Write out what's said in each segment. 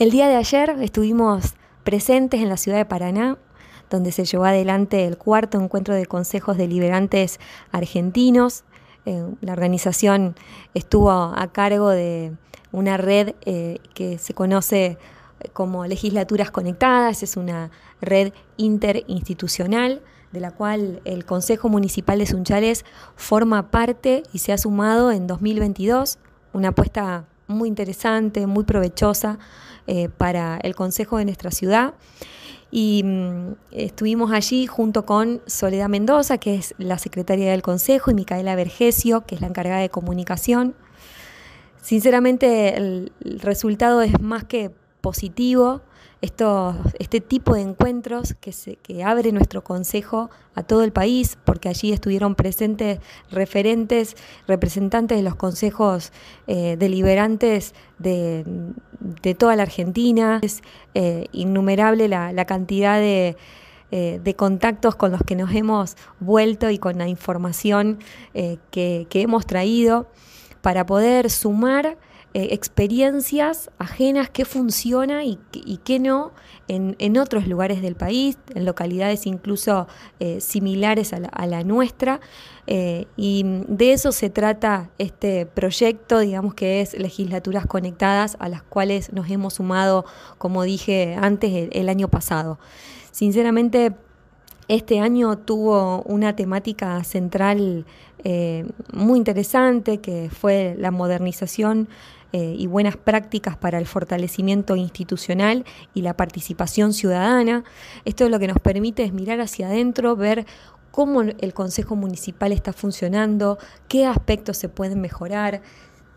El día de ayer estuvimos presentes en la ciudad de Paraná, donde se llevó adelante el cuarto encuentro de consejos deliberantes argentinos. Eh, la organización estuvo a cargo de una red eh, que se conoce como Legislaturas Conectadas, es una red interinstitucional de la cual el Consejo Municipal de Sunchales forma parte y se ha sumado en 2022, una apuesta muy interesante, muy provechosa eh, para el Consejo de nuestra ciudad. Y mm, estuvimos allí junto con Soledad Mendoza, que es la secretaria del Consejo, y Micaela Vergesio, que es la encargada de comunicación. Sinceramente, el resultado es más que positivo estos, este tipo de encuentros que, se, que abre nuestro consejo a todo el país, porque allí estuvieron presentes referentes, representantes de los consejos eh, deliberantes de, toda la Argentina. Es eh, innumerable la, cantidad eh, de, contactos con los que nos hemos vuelto y con la información que, que hemos traído para poder sumar eh, experiencias ajenas, qué funciona y, y qué no en, otros lugares del país, en localidades incluso eh, similares a la, nuestra. Eh, y de eso se trata este proyecto, digamos que es legislaturas conectadas a las cuales nos hemos sumado, como dije antes, el, año pasado. Sinceramente, este año tuvo una temática central muy interesante que fue la modernización eh, y buenas prácticas para el fortalecimiento institucional y la participación ciudadana. Esto es lo que nos permite es mirar hacia adentro, ver cómo el Consejo Municipal está funcionando, qué aspectos se pueden mejorar.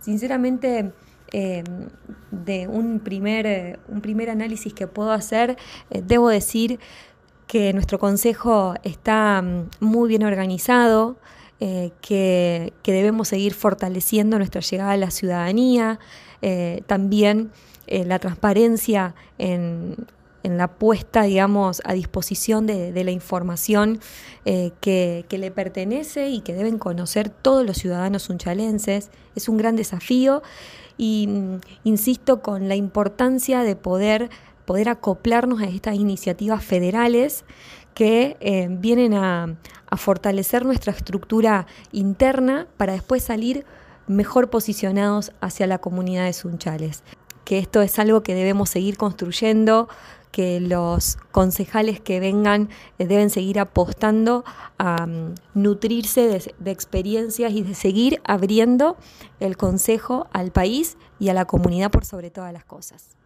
Sinceramente, eh, de eh, un primer, análisis que puedo hacer, debo decir que nuestro consejo está mm, muy bien organizado, eh, que, debemos seguir fortaleciendo nuestra llegada a la ciudadanía, eh, también eh, la transparencia en, la puesta, digamos, a disposición de, la información que, le pertenece y que deben conocer todos los ciudadanos unchalenses. Es un gran desafío y, mm, insisto, con la importancia de poder, poder acoplarnos a estas iniciativas federales que eh, vienen a, fortalecer nuestra estructura interna para después salir mejor posicionados hacia la comunidad de Sunchales. Que esto es algo que debemos seguir construyendo, que los concejales que vengan eh, deben seguir apostando a mm, nutrirse de, experiencias y de seguir abriendo el Consejo al país y a la comunidad por sobre todas las cosas.